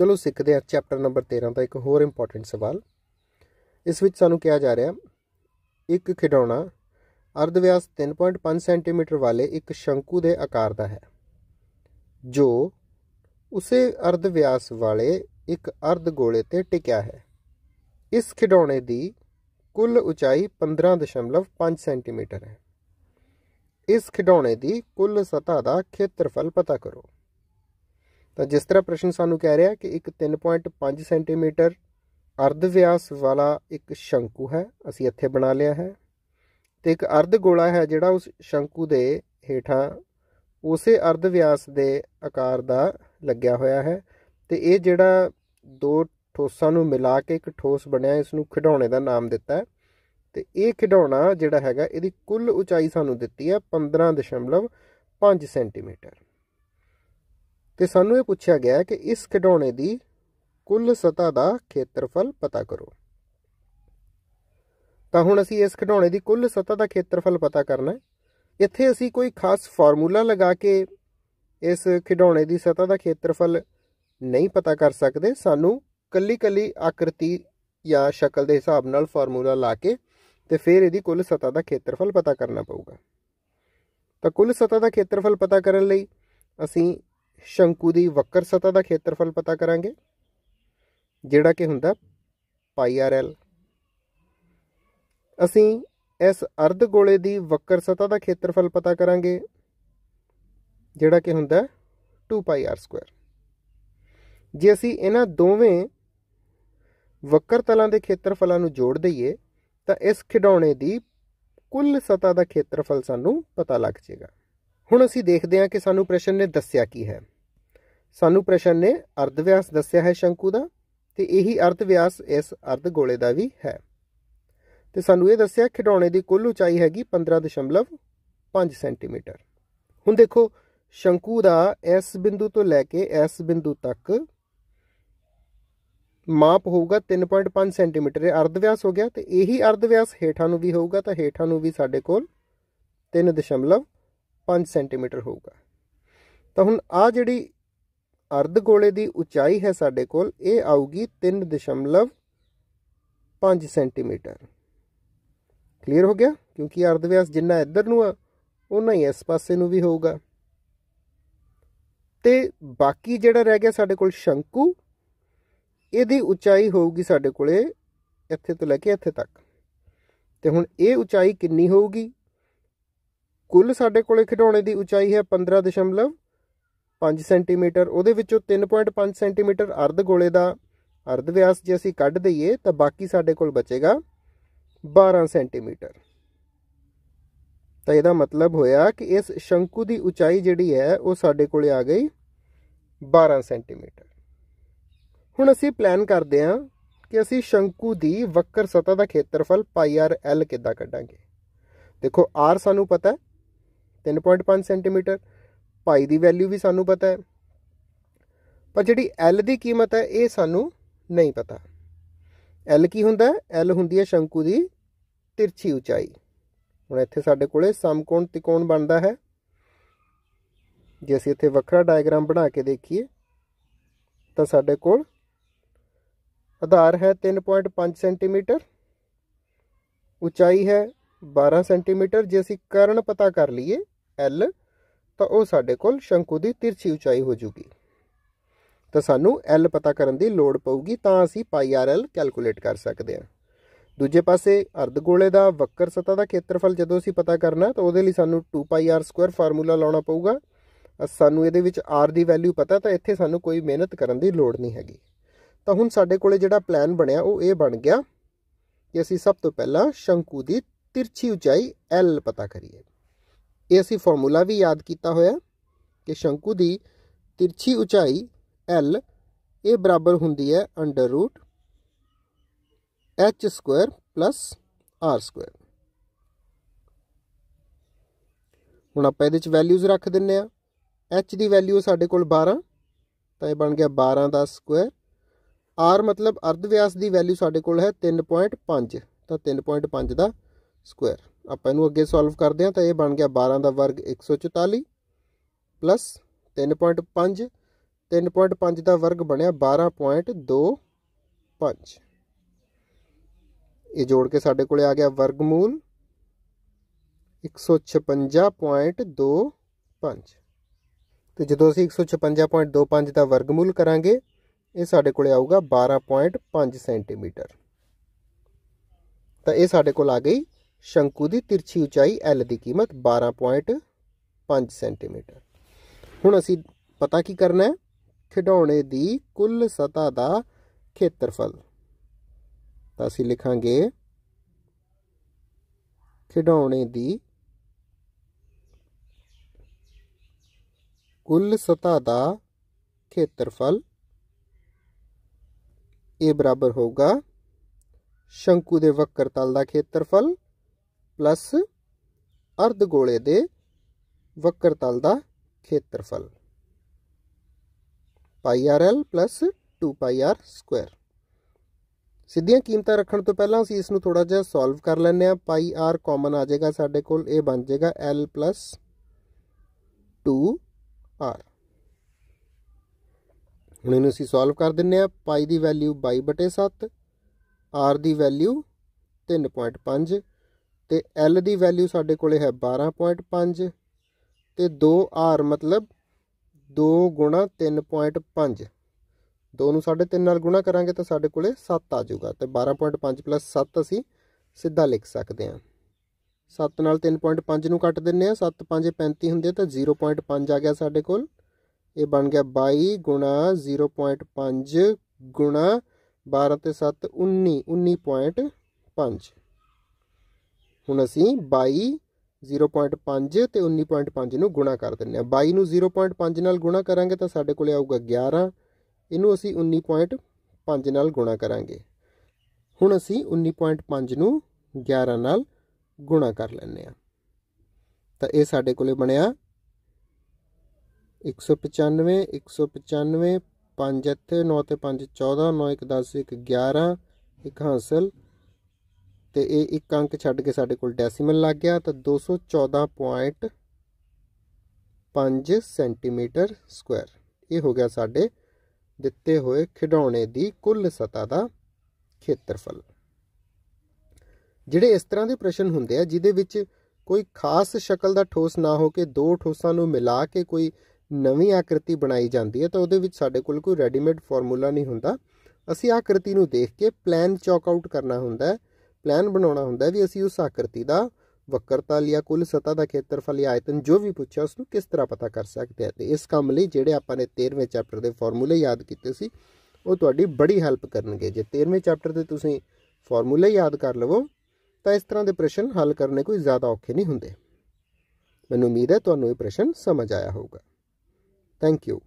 ਚਲੋ ਸਿੱਖਦੇ ਹਾਂ ਚੈਪਟਰ ਨੰਬਰ 13 ਦਾ ਇੱਕ ਹੋਰ ਇੰਪੋਰਟੈਂਟ ਸਵਾਲ ਇਸ ਵਿੱਚ ਸਾਨੂੰ ਕਿਹਾ ਜਾ ਰਿਹਾ ਇੱਕ ਖਿਡੌਣਾ ਅਰਧ ਵਿਆਸ 3.5 ਸੈਂਟੀਮੀਟਰ ਵਾਲੇ ਇੱਕ ਸ਼ੰਕੂ ਦੇ ਆਕਾਰ ਦਾ ਹੈ ਜੋ ਉਸੇ ਅਰਧ ਵਿਆਸ ਵਾਲੇ ਇੱਕ ਅਰਧ ਗੋਲੇ ਤੇ ਟਿਕਿਆ ਹੈ ਇਸ ਖਿਡੌਣੇ ਦੀ ਕੁੱਲ ਉਚਾਈ 15.5 ਸੈਂਟੀਮੀਟਰ ਹੈ ਇਸ ਖਿਡੌਣੇ ਦੀ ਕੁੱਲ ਸਤ੍ਹਾ ਦਾ ਖੇਤਰਫਲ ਪਤਾ ਕਰੋ ਤਾਂ ਜਿਸ ਤਰ੍ਹਾਂ ਪ੍ਰਸ਼ਨ ਸਾਨੂੰ ਕਹਿ ਰਿਹਾ ਕਿ ਇੱਕ 3.5 ਸੈਂਟੀਮੀਟਰ ਅਰਧ ਵਿਆਸ ਵਾਲਾ ਇੱਕ ਸ਼ੰਕੂ ਹੈ ਅਸੀਂ ਇੱਥੇ ਬਣਾ ਲਿਆ ਹੈ ਤੇ ਇੱਕ ਅਰਧ ਗੋਲਾ ਹੈ ਜਿਹੜਾ ਉਸ ਸ਼ੰਕੂ ਦੇ ਹੇਠਾਂ ਉਸੇ ਅਰਧ ਵਿਆਸ ਦੇ ਆਕਾਰ ਦਾ ਲੱਗਿਆ ਹੋਇਆ ਹੈ ਤੇ ਇਹ ਜਿਹੜਾ ਦੋ ਠੋਸਾਂ ਨੂੰ ਮਿਲਾ ਕੇ ਇੱਕ ਠੋਸ ਬਣਿਆ ਇਸ ਨੂੰ ਖਿਡਾਉਣੇ ਦਾ ਨਾਮ ਦਿੱਤਾ ਹੈ ਤੇ ਇਹ ਖਿਡਾਉਣਾ ਜਿਹੜਾ ਹੈਗਾ ਇਹਦੀ ਕੁੱਲ ਉਚਾਈ ਸਾਨੂੰ ਦਿੱਤੀ ਹੈ 15.5 ਸੈਂਟੀਮੀਟਰ ਤੇ ਸਾਨੂੰ ਇਹ ਪੁੱਛਿਆ ਗਿਆ ਹੈ ਕਿ ਇਸ ਖਿਡੌਣੇ ਦੀ ਕੁੱਲ ਸਤਾ ਦਾ ਖੇਤਰਫਲ ਪਤਾ ਕਰੋ ਤਾਂ ਹੁਣ ਅਸੀਂ ਇਸ ਖਿਡੌਣੇ ਦੀ ਕੁੱਲ ਸਤਾ ਦਾ ਖੇਤਰਫਲ ਪਤਾ ਕਰਨਾ ਹੈ ਇੱਥੇ ਅਸੀਂ ਕੋਈ ਖਾਸ ਫਾਰਮੂਲਾ ਲਗਾ ਕੇ ਇਸ ਖਿਡੌਣੇ ਦੀ ਸਤਾ ਦਾ ਖੇਤਰਫਲ ਨਹੀਂ ਪਤਾ ਕਰ ਸਕਦੇ ਸਾਨੂੰ ਕੱਲੀ-ਕੱਲੀ ਆਕ੍ਰਿਤੀ ਜਾਂ ਸ਼ਕਲ ਦੇ ਹਿਸਾਬ ਨਾਲ ਫਾਰਮੂਲਾ ਲਾ ਕੇ ਤੇ ਫਿਰ ਇਹਦੀ ਕੁੱਲ ਸਤਾ ਦਾ ਖੇਤਰਫਲ ਪਤਾ ਕਰਨਾ ਪਊਗਾ ਤਾਂ ਕੁੱਲ ਸਤਾ ਦਾ ਖੇਤਰਫਲ ਪਤਾ ਕਰਨ ਲਈ ਅਸੀਂ ਸ਼ੰਕੂ ਦੀ ਵਕਰ ਸਤਾ ਦਾ ਖੇਤਰਫਲ ਪਤਾ ਕਰਾਂਗੇ ਜਿਹੜਾ ਕਿ ਹੁੰਦਾ ਪਾਈ ਆਰ ਐਲ ਅਸੀਂ ਇਸ ਅਰਧ ਗੋਲੇ ਦੀ ਵਕਰ ਸਤਾ ਦਾ ਖੇਤਰਫਲ ਪਤਾ ਕਰਾਂਗੇ ਜਿਹੜਾ ਕਿ ਹੁੰਦਾ 2 ਪਾਈ ਆਰ ਸਕੁਅਰ ਜੇ ਅਸੀਂ ਇਹਨਾਂ ਦੋਵੇਂ ਵਕਰ ਤਲਾਂ ਦੇ ਖੇਤਰਫਲਾਂ ਨੂੰ ਜੋੜ ਦਈਏ ਤਾਂ ਇਸ ਖਿਡੌਣੇ ਦੀ ਕੁੱਲ ਸਤਾ ਦਾ ਖੇਤਰਫਲ ਸਾਨੂੰ ਪਤਾ ਲੱਗ ਜਾਏਗਾ ਹੁਣ ਅਸੀਂ ਦੇਖਦੇ ਹਾਂ ਕਿ ਸਾਨੂੰ ਪ੍ਰਸ਼ਨ ਨੇ ਦੱਸਿਆ ਕੀ ਹੈ ਸਾਨੂੰ ਪ੍ਰਸ਼ਨ ਨੇ ਅਰਧ ਵਿਆਸ ਦੱਸਿਆ ਹੈ ਸ਼ੰਕੂ ਦਾ ਤੇ ਇਹੀ ਅਰਧ ਵਿਆਸ ਇਸ ਅਰਧ ਗੋਲੇ ਦਾ ਵੀ ਹੈ ਤੇ ਸਾਨੂੰ ਇਹ ਦੱਸਿਆ ਖਿਡੌਣੇ ਦੀ ਕੁੱਲ ਉਚਾਈ ਹੈਗੀ 15.5 ਸੈਂਟੀਮੀਟਰ ਹੁਣ ਦੇਖੋ ਸ਼ੰਕੂ ਦਾ ਇਸ ਬਿੰਦੂ ਤੋਂ ਲੈ ਕੇ ਇਸ ਬਿੰਦੂ ਤੱਕ ਮਾਪ ਹੋਊਗਾ 3.5 ਸੈਂਟੀਮੀਟਰ ਇਹ ਅਰਧ ਵਿਆਸ ਹੋ ਗਿਆ ਤੇ ਇਹੀ ਅਰਧ ਵਿਆਸ ਹੇਠਾਂ ਨੂੰ ਵੀ ਹੋਊਗਾ ਤਾਂ ਹੇਠਾਂ ਨੂੰ ਵੀ ਸਾਡੇ ਕੋਲ 3.5 ਸੈਂਟੀਮੀਟਰ ਹੋਊਗਾ ਤਾਂ ਹੁਣ ਆ ਜਿਹੜੀ ਅਰਧ ਗੋਲੇ ਦੀ ਉਚਾਈ ਹੈ ਸਾਡੇ ਕੋਲ ਇਹ ਆਊਗੀ 3.5 ਸੈਂਟੀਮੀਟਰ ਕਲੀਅਰ ਹੋ ਗਿਆ ਕਿਉਂਕਿ ਅਰਧ ਵਿਆਸ ਜਿੰਨਾ ਇੱਧਰ ਨੂੰ ਆ ਉਹਨਾਂ ਹੀ ਇਸ ਪਾਸੇ ਨੂੰ ਵੀ ਹੋਊਗਾ ਤੇ ਬਾਕੀ ਜਿਹੜਾ ਰਹਿ ਗਿਆ ਸਾਡੇ ਕੋਲ ਸ਼ੰਕੂ ਇਹਦੀ ਉਚਾਈ ਹੋਊਗੀ ਸਾਡੇ ਕੋਲੇ ਇੱਥੇ ਤੋਂ ਲੈ ਕੇ ਇੱਥੇ ਤੱਕ ਤੇ ਹੁਣ ਇਹ ਉਚਾਈ ਕਿੰਨੀ ਹੋਊਗੀ ਕੁੱਲ ਸਾਡੇ ਕੋਲੇ ਖਿਡੌਣੇ ਦੀ ਉਚਾਈ ਹੈ 5 ਸੈਂਟੀਮੀਟਰ ਉਹਦੇ ਵਿੱਚੋਂ 3.5 ਸੈਂਟੀਮੀਟਰ ਅਰਧ ਗੋਲੇ ਦਾ ਅਰਧ ਵਿਆਸ ਜੇ ਅਸੀਂ ਕੱਢ ਦਈਏ ਤਾਂ ਬਾਕੀ ਸਾਡੇ ਕੋਲ ਬਚੇਗਾ 12 ਸੈਂਟੀਮੀਟਰ ਤਾਂ ਇਹਦਾ ਮਤਲਬ ਹੋਇਆ ਕਿ ਇਸ ਸ਼ੰਕੂ ਦੀ ਉਚਾਈ ਜਿਹੜੀ ਹੈ ਉਹ ਸਾਡੇ ਕੋਲੇ ਆ ਗਈ 12 ਸੈਂਟੀਮੀਟਰ ਹੁਣ ਅਸੀਂ ਪਲਾਨ ਕਰਦੇ ਹਾਂ ਕਿ ਅਸੀਂ ਸ਼ੰਕੂ ਦੀ ਵਕਰ ਸਤਾ ਦਾ ਖੇਤਰਫਲ ਪਾਈ ਆਰ ਐਲ ਕਿੱਦਾਂ ਕੱਢਾਂਗੇ ਦੇਖੋ ਆਰ ਸਾਨੂੰ ਪਤਾ ਹੈ 3.5 ਸੈਂਟੀਮੀਟਰ ਪਾਈ ਦੀ ਵੈਲਿਊ ਵੀ ਸਾਨੂੰ ਪਤਾ ਹੈ ਪਰ ਜਿਹੜੀ L ਦੀ ਕੀਮਤ ਹੈ ਇਹ ਸਾਨੂੰ ਨਹੀਂ ਪਤਾ L ਕੀ ਹੁੰਦਾ L ਹੁੰਦੀ ਹੈ ਸ਼ੰਕੂ ਦੀ ਤਿਰਛੀ ਉਚਾਈ ਹੁਣ ਇੱਥੇ ਸਾਡੇ ਕੋਲੇ ਸਮਕੋਣ ਤਿਕੋਣ ਬਣਦਾ ਹੈ ਜੇ ਅਸੀਂ ਇੱਥੇ ਵੱਖਰਾ ਡਾਇਗ੍ਰਾਮ ਬਣਾ ਕੇ ਦੇਖੀਏ ਤਾਂ ਸਾਡੇ ਕੋਲ ਆਧਾਰ ਹੈ 3.5 ਸੈਂਟੀਮੀਟਰ ਉਚਾਈ ਹੈ 12 ਸੈਂਟੀਮੀਟਰ ਜੇ ਅਸੀਂ ਕਰਨ ਪਤਾ ਕਰ ਲਈਏ L ਤਾਂ ਉਹ ਸਾਡੇ ਕੋਲ ਸ਼ੰਕੂ ਦੀ ਤਿਰਛੀ ਉਚਾਈ ਹੋ ਜੂਗੀ ਤਾਂ ਸਾਨੂੰ L ਪਤਾ ਕਰਨ ਦੀ ਲੋੜ ਪਊਗੀ ਤਾਂ ਅਸੀਂ ਪਾਈ ਆਰ L ਕੈਲਕੂਲੇਟ ਕਰ ਸਕਦੇ ਹਾਂ ਦੂਜੇ ਪਾਸੇ ਅਰਧਗੋਲੇ ਦਾ ਵਕਰ ਸਤਾ ਦਾ ਖੇਤਰਫਲ ਜਦੋਂ ਅਸੀਂ ਪਤਾ ਕਰਨਾ ਤਾਂ ਉਹਦੇ ਲਈ ਸਾਨੂੰ ਸਕੁਅਰ ਫਾਰਮੂਲਾ ਲਾਉਣਾ ਪਊਗਾ ਸਾਨੂੰ ਇਹਦੇ ਵਿੱਚ r ਦੀ ਵੈਲਿਊ ਪਤਾ ਤਾਂ ਇੱਥੇ ਸਾਨੂੰ ਕੋਈ ਮਿਹਨਤ ਕਰਨ ਦੀ ਲੋੜ ਨਹੀਂ ਹੈਗੀ ਤਾਂ ਹੁਣ ਸਾਡੇ ਕੋਲੇ ਜਿਹੜਾ ਪਲਾਨ ਬਣਿਆ ਉਹ ਇਹ ਬਣ ਗਿਆ ਕਿ ਅਸੀਂ ਸਭ ਤੋਂ ਪਹਿਲਾਂ ਸ਼ੰਕੂ ਦੀ ਤਿਰਛੀ ਉਚਾਈ l ਪਤਾ ਕਰੀਏ ਇਹ ਅਸੀਂ ਫਾਰਮੂਲਾ ਵੀ ਯਾਦ ਕੀਤਾ ਹੋਇਆ ਕਿ ਸ਼ੰਕੂ ਦੀ ਤਿਰਛੀ ਉਚਾਈ l ਇਹ ਬਰਾਬਰ ਹੁੰਦੀ ਹੈ under root h square plus r square ਹੁਣ ਆਪਾਂ ਇਹਦੇ ਵਿੱਚ ਵੈਲਿਊਜ਼ ਰੱਖ ਦਿੰਨੇ ਆ h ਦੀ ਵੈਲਿਊ ਸਾਡੇ ਕੋਲ 12 ਤਾਂ ਇਹ ਬਣ ਗਿਆ 12 ਦਾ ਸਕੁਅਰ r ਮਤਲਬ ਅਰਧ ਵਿਆਸ ਦੀ ਵੈਲਿਊ ਸਾਡੇ ਕੋਲ ਹੈ 3.5 ਤਾਂ 3.5 ਦਾ ਸਕੁਅਰ ਆਪਾਂ ਇਹਨੂੰ ਅੱਗੇ ਸੋਲਵ ਕਰਦੇ ਹਾਂ ਤਾਂ ਇਹ ਬਣ ਗਿਆ 12 ਦਾ ਵਰਗ 144 ਪਲੱਸ 3.5 3.5 ਦਾ ਵਰਗ ਬਣਿਆ 12.25 ਇਹ ਜੋੜ ਕੇ ਸਾਡੇ ਕੋਲੇ ਆ ਗਿਆ ਵਰਗਮੂਲ 156.25 ਤੇ ਜਦੋਂ ਅਸੀਂ 156.25 ਦਾ ਵਰਗਮੂਲ ਕਰਾਂਗੇ ਇਹ ਸਾਡੇ ਕੋਲੇ ਆਊਗਾ 12.5 ਸੈਂਟੀਮੀਟਰ ਤਾਂ ਇਹ ਸਾਡੇ ਕੋਲ ਆ ਗਈ ਸ਼ੰਕੂ ਦੀ ਤਿਰਛੀ ਉਚਾਈ L ਦੀ ਕੀਮਤ 12.5 ਸੈਂਟੀਮੀਟਰ ਹੁਣ ਅਸੀਂ ਪਤਾ ਕੀ ਕਰਨਾ ਹੈ ਖਿਡੌਣੇ ਦੀ ਕੁੱਲ ਸਤਾ ਦਾ ਖੇਤਰਫਲ ਤਾਂ ਅਸੀਂ ਲਿਖਾਂਗੇ ਖਿਡੌਣੇ ਦੀ ਕੁੱਲ ਸਤਾ ਦਾ ਖੇਤਰਫਲ ਇਹ ਬਰਾਬਰ ਹੋਊਗਾ ਸ਼ੰਕੂ ਦੇ ਵਕਰ ਤਲ ਦਾ ਖੇਤਰਫਲ ਪਲੱਸ ਅਰਧ ਗੋਲੇ ਦੇ ਵਕਰ ਤਲ ਦਾ ਖੇਤਰਫਲ pi R L plus 2 pi R square ਸਿੱਧੀਆਂ ਕੀਮਤਾਂ ਰੱਖਣ ਤੋਂ ਪਹਿਲਾਂ ਅਸੀਂ ਇਸ ਨੂੰ ਥੋੜਾ ਜਿਹਾ ਸੋਲਵ ਕਰ ਲੈਂਦੇ ਆ ਪਾਈ ਆਰ ਕਾਮਨ ਆ ਜਾਏਗਾ ਸਾਡੇ ਕੋਲ ਇਹ ਬਣ ਜਾਏਗਾ ਐਲ ਪਲੱਸ 2 ਆਰ ਹੁਣ ਇਹਨੂੰ ਅਸੀਂ ਸੋਲਵ ਕਰ ਦਿੰਨੇ ਆ ਪਾਈ ਦੀ ਵੈਲਿਊ 22/7 ਆਰ ਦੀ ਵੈਲਿਊ 3.5 ਤੇ L ਦੀ ਵੈਲਿਊ ਸਾਡੇ ਕੋਲੇ ਹੈ 12.5 ਤੇ 2R ਮਤਲਬ 2 3.5 2 ਨੂੰ 3 ਨਾਲ ਗੁਣਾ ਕਰਾਂਗੇ ਤਾਂ ਸਾਡੇ ਕੋਲੇ 7 ਆ ਜਾਊਗਾ ਤੇ 12.5 7 ਅਸੀਂ ਸਿੱਧਾ ਲਿਖ ਸਕਦੇ ਹਾਂ 7 ਨਾਲ 3.5 ਨੂੰ ਕੱਟ ਦਿੰਨੇ ਆ 7 5 35 ਹੁੰਦੇ ਤਾਂ 0.5 ਆ ਗਿਆ ਸਾਡੇ ਕੋਲ ਇਹ ਬਣ ਗਿਆ 22 0.5 12 ਤੇ 7 19 19.5 ਹੁਣ ਅਸੀਂ 22 0.5 ਤੇ 19.5 ਨੂੰ ਗੁਣਾ ਕਰ ਦਿੰਨੇ ਆ 22 ਨੂੰ 0.5 ਨਾਲ ਗੁਣਾ ਕਰਾਂਗੇ ਤਾਂ ਸਾਡੇ ਕੋਲੇ ਆਊਗਾ 11 ਇਹਨੂੰ ਅਸੀਂ 19.5 ਨਾਲ ਗੁਣਾ ਕਰਾਂਗੇ ਹੁਣ ਅਸੀਂ 19.5 ਨੂੰ 11 ਨਾਲ ਗੁਣਾ ਕਰ ਲੈਂਦੇ ਆ ਤਾਂ ਇਹ ਸਾਡੇ ਕੋਲੇ ਬਣਿਆ 195 195 5 ਤੇ 9 ਤੇ 5 14 9 1 10 1 11 ਇੱਕ ਹਾਸਲ ਤੇ ਇਹ ਇੱਕ ਅੰਕ ਛੱਡ ਕੇ ਸਾਡੇ ਕੋਲ ਡੈਸੀਮਲ ਲੱਗ ਗਿਆ ਤਾਂ 214.5 ਸੈਂਟੀਮੀਟਰ ਸਕੁਆਇਰ ਇਹ ਹੋ ਗਿਆ ਸਾਡੇ ਦਿੱਤੇ ਹੋਏ ਖਿਡੌਣੇ ਦੀ ਕੁੱਲ ਸਤਾ ਦਾ ਖੇਤਰਫਲ ਜਿਹੜੇ ਇਸ ਤਰ੍ਹਾਂ ਦੇ ਪ੍ਰਸ਼ਨ ਹੁੰਦੇ ਆ ਜਿਦੇ ਵਿੱਚ ਕੋਈ ਖਾਸ ਸ਼ਕਲ ਦਾ ਠੋਸ ਨਾ ਹੋ ਕੇ ਦੋ ਠੋਸਾਂ ਨੂੰ ਮਿਲਾ ਕੇ ਕੋਈ ਨਵੀਂ ਆਕ੍ਰਿਤੀ ਬਣਾਈ ਜਾਂਦੀ ਹੈ ਤਾਂ ਉਹਦੇ ਵਿੱਚ ਸਾਡੇ ਕੋਲ ਕੋਈ ਰੈਡੀਮੇਡ ਫਾਰਮੂਲਾ ਨਹੀਂ ਹੁੰਦਾ ਅਸੀਂ ਆਕ੍ਰਿਤੀ ਨੂੰ ਦੇਖ ਕੇ ਪਲਾਨ ਚੌਕ ਆਊਟ ਕਰਨਾ ਹੁੰਦਾ ਹੈ ਪਲਾਨ ਬਣਾਉਣਾ ਹੁੰਦਾ ਵੀ ਅਸੀਂ ਉਸ ਆਕਰਤੀ ਦਾ ਵਕਰਤਾ ਲਿਆ ਕੁੱਲ ਸਤਾ ਦਾ ਖੇਤਰਫਲ ਜਾਂ ਆਇਤਨ ਜੋ ਵੀ ਪੁੱਛਿਆ ਉਸ ਨੂੰ ਕਿਸ ਤਰ੍ਹਾਂ ਪਤਾ ਕਰ ਸਕਦੇ ਆ ਤੇ ਇਸ ਕੰਮ ਲਈ ਜਿਹੜੇ ਆਪਾਂ ਨੇ 13ਵੇਂ ਚੈਪਟਰ ਦੇ ਫਾਰਮੂਲੇ ਯਾਦ ਕੀਤੇ ਸੀ ਉਹ ਤੁਹਾਡੀ ਬੜੀ ਹੈਲਪ ਕਰਨਗੇ ਜੇ 13ਵੇਂ ਚੈਪਟਰ ਦੇ ਤੁਸੀਂ ਫਾਰਮੂਲੇ ਯਾਦ ਕਰ ਲਵੋ ਤਾਂ ਇਸ ਤਰ੍ਹਾਂ ਦੇ ਪ੍ਰਸ਼ਨ ਹੱਲ ਕਰਨੇ ਕੋਈ ਜ਼ਿਆਦਾ ਔਖੇ ਨਹੀਂ ਹੁੰਦੇ ਮੈਨੂੰ ਉਮੀਦ ਹੈ ਤੁਹਾਨੂੰ ਇਹ ਪ੍ਰਸ਼ਨ ਸਮਝ ਆਇਆ ਹੋਊਗਾ ਥੈਂਕ ਯੂ